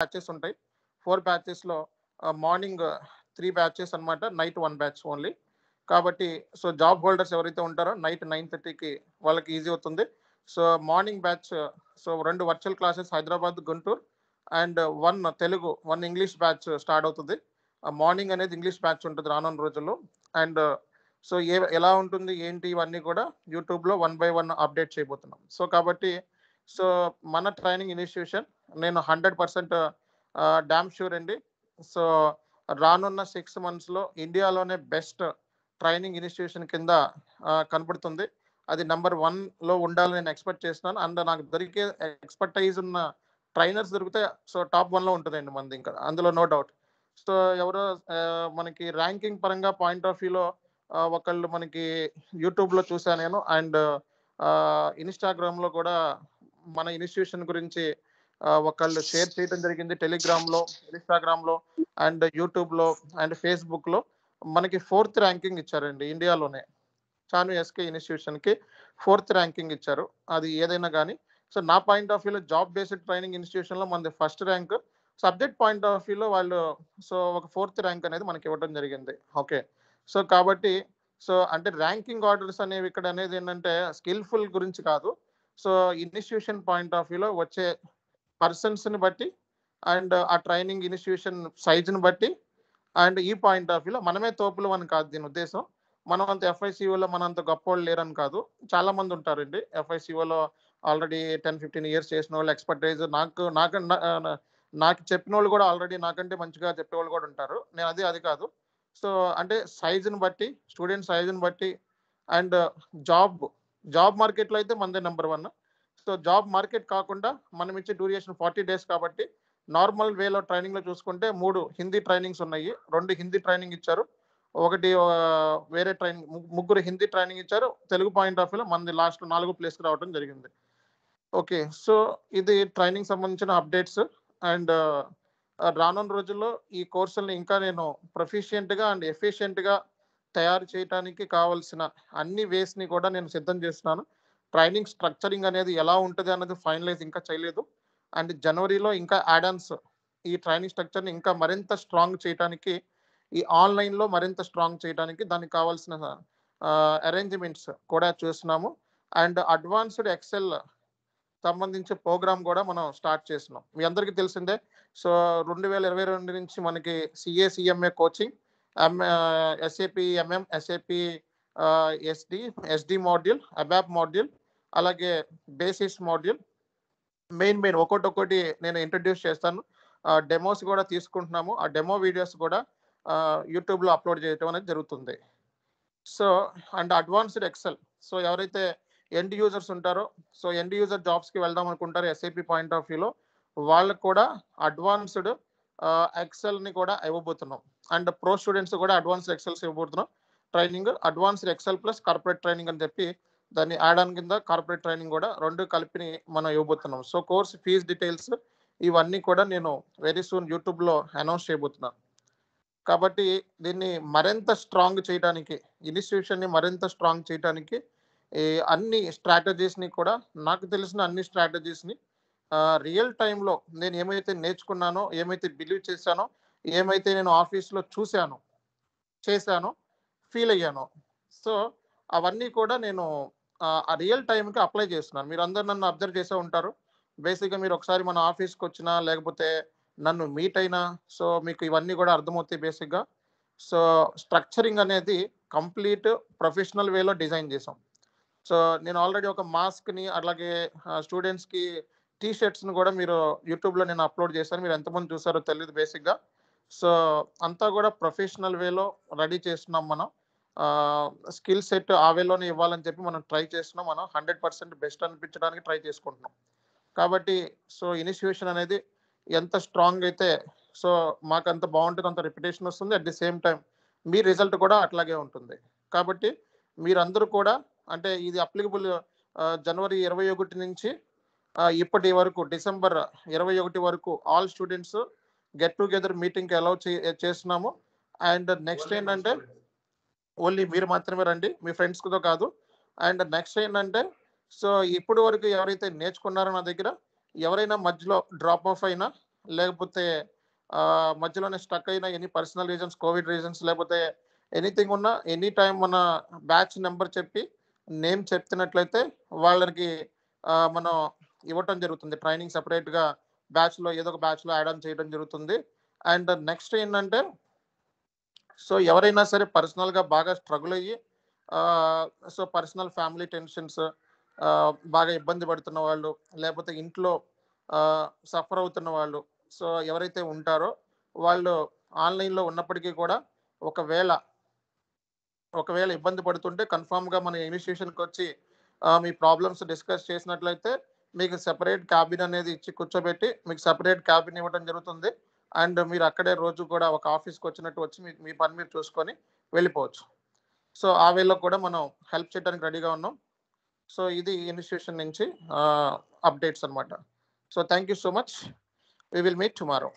batches ఉంటాయి four బ్యాచెస్లో morning three batches అనమాట నైట్ వన్ బ్యాచ్ ఓన్లీ కాబట్టి సో జాబ్ హోల్డర్స్ ఎవరైతే ఉంటారో నైట్ నైన్ థర్టీకి వాళ్ళకి ఈజీ అవుతుంది సో మార్నింగ్ బ్యాచ్ సో రెండు virtual classes Hyderabad Guntur and one Telugu one English batch start అవుతుంది మార్నింగ్ uh, అనేది ఇంగ్లీష్ బ్యాచ్ ఉంటుంది రానున్న రోజుల్లో అండ్ సో uh, ఏ ఎలా ఉంటుంది ఏంటి ఇవన్నీ కూడా యూట్యూబ్లో వన్ బై వన్ అప్డేట్ చేయబోతున్నాం సో కాబట్టి సో మన ట్రైనింగ్ ఇన్స్టిట్యూషన్ నేను హండ్రెడ్ పర్సెంట్ డ్యామ్ షూర్ అండి సో రానున్న సిక్స్ మంత్స్లో ఇండియాలోనే బెస్ట్ ట్రైనింగ్ ఇన్స్టిట్యూషన్ కింద కనపడుతుంది అది నెంబర్ వన్లో ఉండాలని నేను ఎక్స్పెక్ట్ చేస్తున్నాను అండ్ నాకు దొరికే ఎక్స్పర్టైజ్ ఉన్న ట్రైనర్స్ దొరికితే సో టాప్ వన్లో ఉంటుందండి మనది ఇంకా అందులో నో డౌట్ సో ఎవరో మనకి ర్యాంకింగ్ పరంగా పాయింట్ ఆఫ్ వ్యూలో ఒకళ్ళు మనకి యూట్యూబ్లో చూశాను నేను అండ్ ఇన్స్టాగ్రామ్లో కూడా మన ఇన్స్టిట్యూషన్ గురించి ఒకళ్ళు షేర్ చేయడం జరిగింది టెలిగ్రామ్ లో ఇన్స్టాగ్రామ్ లో అండ్ యూట్యూబ్ లో అండ్ ఫేస్బుక్ లో మనకి ఫోర్త్ ర్యాంకింగ్ ఇచ్చారండి ఇండియాలోనే చాను ఎస్కే ఇన్స్టిట్యూషన్ కి ఫోర్త్ ర్యాంకింగ్ ఇచ్చారు అది ఏదైనా కానీ సో నా పాయింట్ ఆఫ్ వ్యూలో జాబ్ బేస్డ్ ట్రైనింగ్ ఇన్స్టిట్యూషన్ లో మనది first rank subject point of వ్యూలో వాళ్ళు సో ఒక ఫోర్త్ ర్యాంక్ అనేది మనకి ఇవ్వడం జరిగింది ఓకే సో కాబట్టి సో అంటే ర్యాంకింగ్ ఆర్డర్స్ అనేవి ఇక్కడ అనేది ఏంటంటే స్కిల్ఫుల్ గురించి కాదు సో ఇన్స్టిట్యూషన్ పాయింట్ ఆఫ్ వ్యూలో వచ్చే పర్సన్స్ని బట్టి అండ్ ఆ ట్రైనింగ్ ఇన్స్టిట్యూషన్ సైజుని బట్టి అండ్ ఈ పాయింట్ ఆఫ్ వ్యూలో మనమే తోపులు అని కాదు దీని ఉద్దేశం మనం అంత ఎఫ్ఐసిఓలో మనం అంత గొప్పవాళ్ళు లేరని కాదు చాలా మంది ఉంటారండి ఎఫ్ఐసిఓలో ఆల్రెడీ టెన్ ఫిఫ్టీన్ ఇయర్స్ చేసిన వాళ్ళు ఎక్స్పర్టైజ్ నాకు నాకు నాకు చెప్పిన వాళ్ళు కూడా ఆల్రెడీ నాకంటే మంచిగా చెప్పేవాళ్ళు కూడా ఉంటారు నేను అది అది కాదు సో అంటే సైజుని బట్టి స్టూడెంట్ సైజుని బట్టి అండ్ జాబ్ జాబ్ మార్కెట్లో అయితే మనదే number one next job market కాకుండా మనం ఇచ్చే డ్యూరేషన్ ఫార్టీ డేస్ కాబట్టి నార్మల్ వేలో ట్రైనింగ్లో చూసుకుంటే మూడు హిందీ ట్రైనింగ్స్ ఉన్నాయి రెండు హిందీ ట్రైనింగ్ ఇచ్చారు ఒకటి వేరే ట్రైనింగ్ ముగ్గురు హిందీ ట్రైనింగ్ ఇచ్చారు తెలుగు పాయింట్ ఆఫ్ వ్యూలో మనది లాస్ట్ నాలుగు ప్లేస్కి రావడం జరిగింది ఓకే సో ఇది ట్రైనింగ్ సంబంధించిన అప్డేట్స్ అండ్ రానున్న రోజుల్లో ఈ కోర్సులను ఇంకా నేను ప్రొఫిషియెంట్గా అండ్ ఎఫిషియెంట్గా తయారు చేయడానికి కావలసిన అన్ని వేస్ని కూడా నేను సిద్ధం చేస్తున్నాను ట్రైనింగ్ స్ట్రక్చరింగ్ అనేది ఎలా ఉంటుంది అనేది ఫైనలైజ్ ఇంకా చేయలేదు అండ్ జనవరిలో ఇంకా యాడాన్స్ ఈ ట్రైనింగ్ స్ట్రక్చర్ని ఇంకా మరింత స్ట్రాంగ్ చేయడానికి ఈ ఆన్లైన్లో మరింత స్ట్రాంగ్ చేయడానికి దానికి కావాల్సిన అరేంజ్మెంట్స్ కూడా చేస్తున్నాము అండ్ అడ్వాన్స్డ్ ఎక్సెల్ సంబంధించి ప్రోగ్రామ్ కూడా మనం స్టార్ట్ చేసినాం మీ అందరికీ తెలిసిందే సో రెండు వేల ఇరవై రెండు నుంచి మనకి CA CMA coaching M SAP MM SAP SD SD module ABAP module అలాగే బేసిస్ మాడ్యూల్ మెయిన్ మెయిన్ ఒక్కొక్కటి నేను ఇంట్రడ్యూస్ చేస్తాను డెమోస్ కూడా తీసుకుంటున్నాము ఆ డెమో వీడియోస్ కూడా యూట్యూబ్లో అప్లోడ్ చేయటం అనేది జరుగుతుంది so and advanced Excel so ఎవరైతే ఎండ్ యూజర్స్ ఉంటారో సో ఎండ్ యూజర్ జాబ్స్కి వెళ్దాం అనుకుంటారు ఎస్ఏపి పాయింట్ ఆఫ్ వ్యూలో వాళ్ళకు కూడా అడ్వాన్స్డ్ ఎక్సెల్ని కూడా ఇవ్వబోతున్నాం అండ్ ప్రో స్టూడెంట్స్ కూడా అడ్వాన్స్డ్ ఎక్సెల్స్ ఇవ్వబోతున్నాం training advanced Excel plus corporate training అని చెప్పి దాన్ని యాడ్ కింద కార్పొరేట్ ట్రైనింగ్ కూడా రెండు కలిపి మనం ఇవ్వబోతున్నాం సో కోర్స్ ఫీజు డీటెయిల్స్ ఇవన్నీ కూడా నేను వెరీ సూన్ యూట్యూబ్లో అనౌన్స్ చేయబోతున్నాను కాబట్టి దీన్ని మరింత స్ట్రాంగ్ చేయడానికి ఇన్స్టిట్యూషన్ని మరింత స్ట్రాంగ్ చేయడానికి అన్ని స్ట్రాటజీస్ని కూడా నాకు తెలిసిన అన్ని స్ట్రాటజీస్ని రియల్ టైంలో నేను ఏమైతే నేర్చుకున్నానో ఏమైతే బిలీవ్ చేశానో ఏమైతే నేను ఆఫీస్లో చూశానో చేశానో ఫీల్ అయ్యానో సో అవన్నీ కూడా నేను ఆ రియల్ టైంకి అప్లై చేస్తున్నాను మీరు అందరు నన్ను అబ్జర్వ్ చేసే ఉంటారు బేసిక్గా మీరు ఒకసారి మన ఆఫీస్కి వచ్చినా లేకపోతే నన్ను మీట్ అయినా సో మీకు ఇవన్నీ కూడా అర్థమవుతాయి బేసిక్గా సో స్ట్రక్చరింగ్ అనేది కంప్లీట్ ప్రొఫెషనల్ వేలో డిజైన్ చేసాం సో నేను ఆల్రెడీ ఒక మాస్క్ని అలాగే స్టూడెంట్స్కి టీ షర్ట్స్ని కూడా మీరు యూట్యూబ్లో నేను అప్లోడ్ చేశాను మీరు ఎంతమంది చూసారో తెలియదు బేసిక్గా సో అంతా కూడా ప్రొఫెషనల్ వేలో రెడీ చేస్తున్నాం మనం స్కిల్ సెట్ ఆవేలోనే ఇవ్వాలని చెప్పి మనం ట్రై చేస్తున్నాం మనం హండ్రెడ్ పర్సెంట్ బెస్ట్ అనిపించడానికి ట్రై చేసుకుంటున్నాం కాబట్టి సో ఇనిషియేషన్ అనేది ఎంత స్ట్రాంగ్ అయితే సో మాకు అంత బాగుంటుంది అంత రిపిటేషన్ వస్తుంది అట్ ది సేమ్ టైం మీ రిజల్ట్ కూడా అట్లాగే ఉంటుంది కాబట్టి మీరందరూ కూడా అంటే ఇది అప్లికబుల్ జనవరి ఇరవై ఒకటి నుంచి ఇప్పటి వరకు డిసెంబర్ ఇరవై ఒకటి వరకు ఆల్ స్టూడెంట్స్ గెట్ టుగెదర్ మీటింగ్కి అలౌ చేస్తున్నాము అండ్ నెక్స్ట్ ఏంటంటే ఓన్లీ మీరు మాత్రమే రండి మీ ఫ్రెండ్స్తో కాదు అండ్ నెక్స్ట్ ఏంటంటే సో ఇప్పుడు వరకు ఎవరైతే నేర్చుకున్నారో నా దగ్గర ఎవరైనా మధ్యలో డ్రాప్ ఆఫ్ అయినా లేకపోతే మధ్యలోనే స్టక్ అయినా any personal reasons covid reasons లేకపోతే ఎనీథింగ్ ఉన్నా ఎనీ టైం మన బ్యాచ్ నెంబర్ చెప్పి నేమ్ చెప్తున్నట్లయితే వాళ్ళకి మనం ఇవ్వటం జరుగుతుంది ట్రైనింగ్ సపరేట్గా బ్యాచ్లో ఏదో ఒక బ్యాచ్లో యాడ్ ఆన్ చేయడం జరుగుతుంది అండ్ నెక్స్ట్ ఏంటంటే సో ఎవరైనా సరే పర్సనల్గా బాగా స్ట్రగుల్ అయ్యి సో పర్సనల్ ఫ్యామిలీ టెన్షన్స్ బాగా ఇబ్బంది పడుతున్న వాళ్ళు లేకపోతే ఇంట్లో సఫర్ అవుతున్న వాళ్ళు సో ఎవరైతే ఉంటారో వాళ్ళు ఆన్లైన్లో ఉన్నప్పటికీ కూడా ఒకవేళ ఒకవేళ ఇబ్బంది పడుతుంటే కన్ఫామ్గా మన ఇనిషియేషన్కి వచ్చి మీ ప్రాబ్లమ్స్ డిస్కస్ చేసినట్లయితే మీకు సెపరేట్ క్యాబిన్ అనేది ఇచ్చి కూర్చోబెట్టి మీకు సెపరేట్ క్యాబిన్ ఇవ్వడం జరుగుతుంది అండ్ మీరు అక్కడే రోజు కూడా ఒక ఆఫీస్కి వచ్చినట్టు వచ్చి మీ మీ పని మీరు చూసుకొని వెళ్ళిపోవచ్చు సో ఆ వేలో కూడా మనం హెల్ప్ చేయడానికి రెడీగా ఉన్నాం సో ఇది ఇన్స్టిట్యూషన్ నుంచి అప్డేట్స్ అనమాట so thank you so much we will meet tomorrow